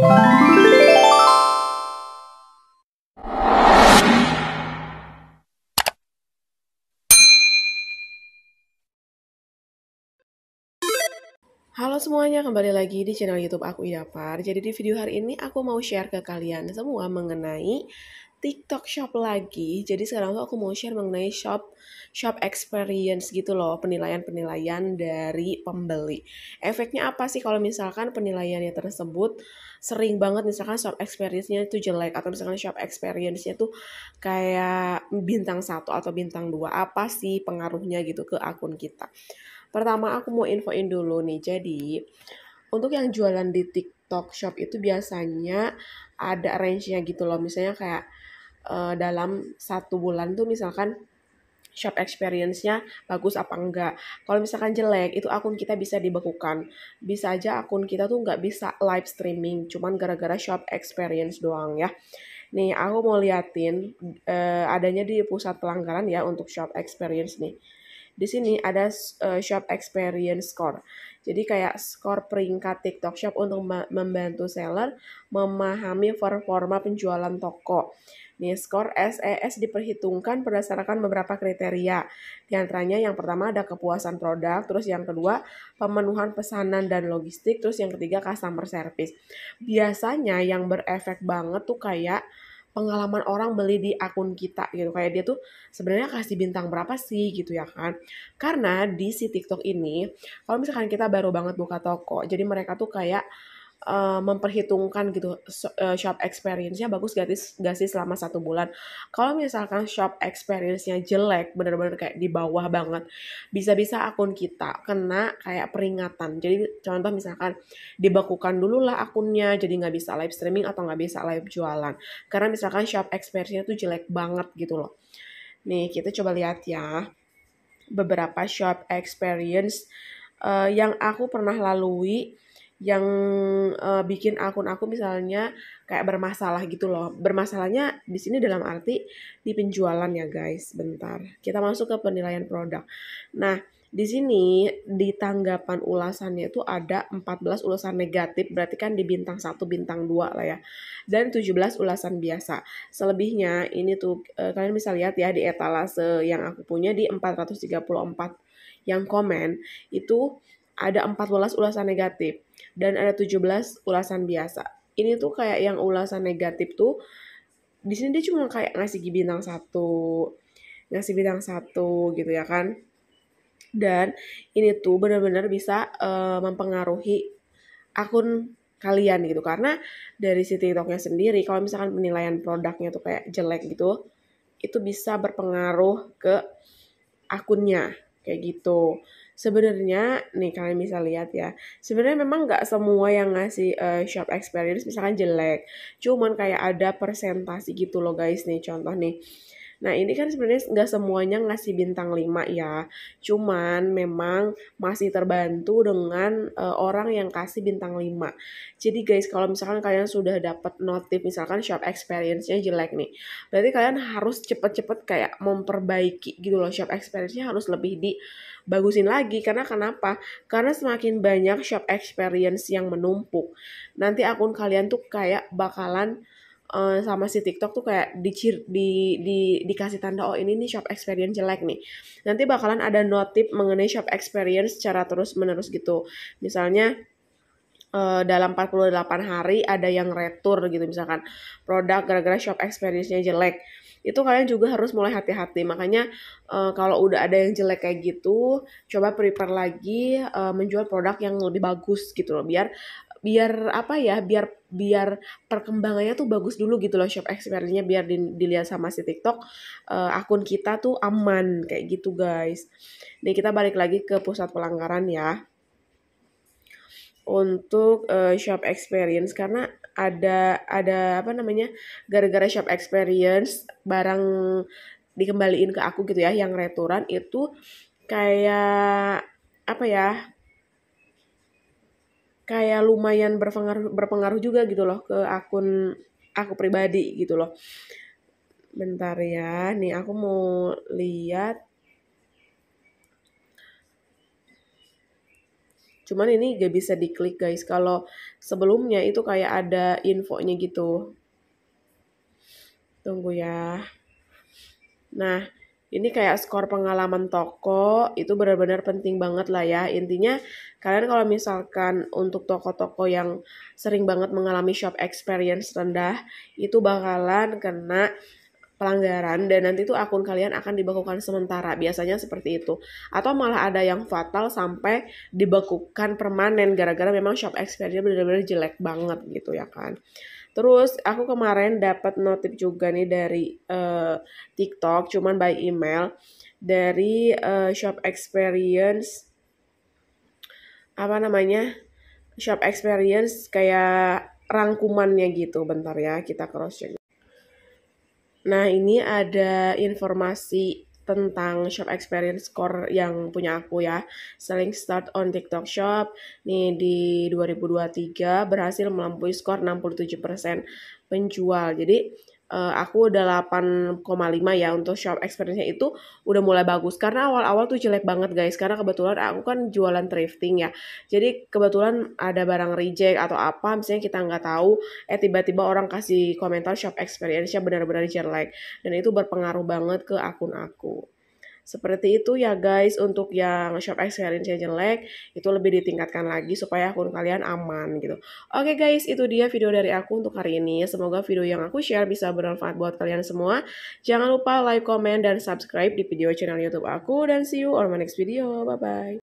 Halo semuanya, kembali lagi di channel YouTube aku Idapar. Jadi di video hari ini aku mau share ke kalian semua mengenai TikTok Shop lagi. Jadi sekarang aku mau share mengenai shop shop experience gitu loh, penilaian-penilaian dari pembeli. Efeknya apa sih kalau misalkan penilaiannya tersebut sering banget misalkan shop experience-nya itu jelek atau misalkan shop experience-nya tuh kayak bintang satu atau bintang dua apa sih pengaruhnya gitu ke akun kita pertama aku mau infoin dulu nih jadi untuk yang jualan di TikTok shop itu biasanya ada range-nya gitu loh misalnya kayak uh, dalam satu bulan tuh misalkan shop experience-nya bagus apa enggak. Kalau misalkan jelek, itu akun kita bisa dibekukan. Bisa aja akun kita tuh nggak bisa live streaming, cuman gara-gara shop experience doang ya. Nih, aku mau liatin eh, adanya di pusat pelanggaran ya untuk shop experience nih di sini ada uh, shop experience score. Jadi kayak skor peringkat TikTok Shop untuk membantu seller memahami performa penjualan toko. Nih, skor SES e diperhitungkan berdasarkan beberapa kriteria. Di antaranya yang pertama ada kepuasan produk, terus yang kedua pemenuhan pesanan dan logistik, terus yang ketiga customer service. Biasanya yang berefek banget tuh kayak pengalaman orang beli di akun kita gitu kayak dia tuh sebenarnya kasih bintang berapa sih gitu ya kan karena di si TikTok ini kalau misalkan kita baru banget buka toko jadi mereka tuh kayak Eh, memperhitungkan gitu eh, shop experience-nya bagus gak sih, gak sih selama satu bulan. Kalau misalkan shop experience-nya jelek, bener-bener kayak di bawah banget, bisa-bisa akun kita kena kayak peringatan. Jadi contoh misalkan dibekukan dulu lah akunnya, jadi nggak bisa live streaming atau nggak bisa live jualan. Karena misalkan shop experience-nya tuh jelek banget gitu loh. Nih kita coba lihat ya beberapa shop experience uh, yang aku pernah lalui yang uh, bikin akun aku misalnya kayak bermasalah gitu loh. Bermasalahnya di sini dalam arti di penjualan ya guys. Bentar. Kita masuk ke penilaian produk. Nah, di sini di tanggapan ulasannya itu ada 14 ulasan negatif, berarti kan di bintang 1, bintang 2 lah ya. Dan 17 ulasan biasa. Selebihnya ini tuh uh, kalian bisa lihat ya di etalase yang aku punya di 434 yang komen itu ada 14 ulasan negatif dan ada 17 ulasan biasa. Ini tuh kayak yang ulasan negatif tuh di sini dia cuma kayak ngasih bintang satu, ngasih bintang satu gitu ya kan. Dan ini tuh benar-benar bisa uh, mempengaruhi akun kalian gitu karena dari si TikToknya sendiri kalau misalkan penilaian produknya tuh kayak jelek gitu itu bisa berpengaruh ke akunnya kayak gitu sebenarnya nih kalian bisa lihat ya sebenarnya memang nggak semua yang ngasih uh, shop experience misalkan jelek cuman kayak ada persentase gitu loh guys nih contoh nih Nah ini kan sebenarnya nggak semuanya ngasih bintang 5 ya. Cuman memang masih terbantu dengan uh, orang yang kasih bintang 5. Jadi guys kalau misalkan kalian sudah dapat notif misalkan shop experience-nya jelek nih. Berarti kalian harus cepet-cepet kayak memperbaiki gitu loh shop experience-nya harus lebih di bagusin lagi karena kenapa? Karena semakin banyak shop experience yang menumpuk, nanti akun kalian tuh kayak bakalan Eh, sama si TikTok tuh kayak dicir di, di dikasih tanda oh ini nih shop experience jelek nih. Nanti bakalan ada notif mengenai shop experience secara terus-menerus gitu. Misalnya uh, dalam 48 hari ada yang retur gitu misalkan produk gara-gara shop experience-nya jelek itu kalian juga harus mulai hati-hati makanya uh, kalau udah ada yang jelek kayak gitu coba prepare lagi uh, menjual produk yang lebih bagus gitu loh biar biar apa ya biar biar perkembangannya tuh bagus dulu gitu loh shop experience-nya biar di, dilihat sama si TikTok uh, akun kita tuh aman kayak gitu guys. Nih kita balik lagi ke pusat pelanggaran ya. Untuk uh, shop experience karena ada ada apa namanya gara-gara shop experience barang dikembaliin ke aku gitu ya yang returan itu kayak apa ya kayak lumayan berpengaruh berpengaruh juga gitu loh ke akun aku pribadi gitu loh. Bentar ya, nih aku mau lihat. Cuman ini gak bisa diklik guys. Kalau sebelumnya itu kayak ada infonya gitu. Tunggu ya. Nah, ini kayak skor pengalaman toko itu benar-benar penting banget lah ya intinya kalian kalau misalkan untuk toko-toko yang sering banget mengalami shop experience rendah itu bakalan kena pelanggaran dan nanti tuh akun kalian akan dibekukan sementara biasanya seperti itu atau malah ada yang fatal sampai dibekukan permanen gara-gara memang shop experience benar-benar jelek banget gitu ya kan Terus aku kemarin dapat notif juga nih dari uh, TikTok, cuman by email dari uh, Shop Experience apa namanya Shop Experience kayak rangkumannya gitu. Bentar ya kita cross check. Nah ini ada informasi tentang shop experience core yang punya aku ya. Selling start on TikTok shop nih di 2023 berhasil melampaui skor 67% penjual. Jadi uh, aku udah 8,5 ya untuk shop experience-nya itu udah mulai bagus karena awal-awal tuh jelek banget guys karena kebetulan aku kan jualan thrifting ya jadi kebetulan ada barang reject atau apa misalnya kita nggak tahu eh tiba-tiba orang kasih komentar shop experience-nya benar-benar jelek dan itu berpengaruh banget ke akun aku seperti itu ya guys untuk yang shop experience yang jelek itu lebih ditingkatkan lagi supaya akun kalian aman gitu. Oke guys itu dia video dari aku untuk hari ini. Semoga video yang aku share bisa bermanfaat buat kalian semua. Jangan lupa like, comment, dan subscribe di video channel YouTube aku dan see you on my next video. Bye bye.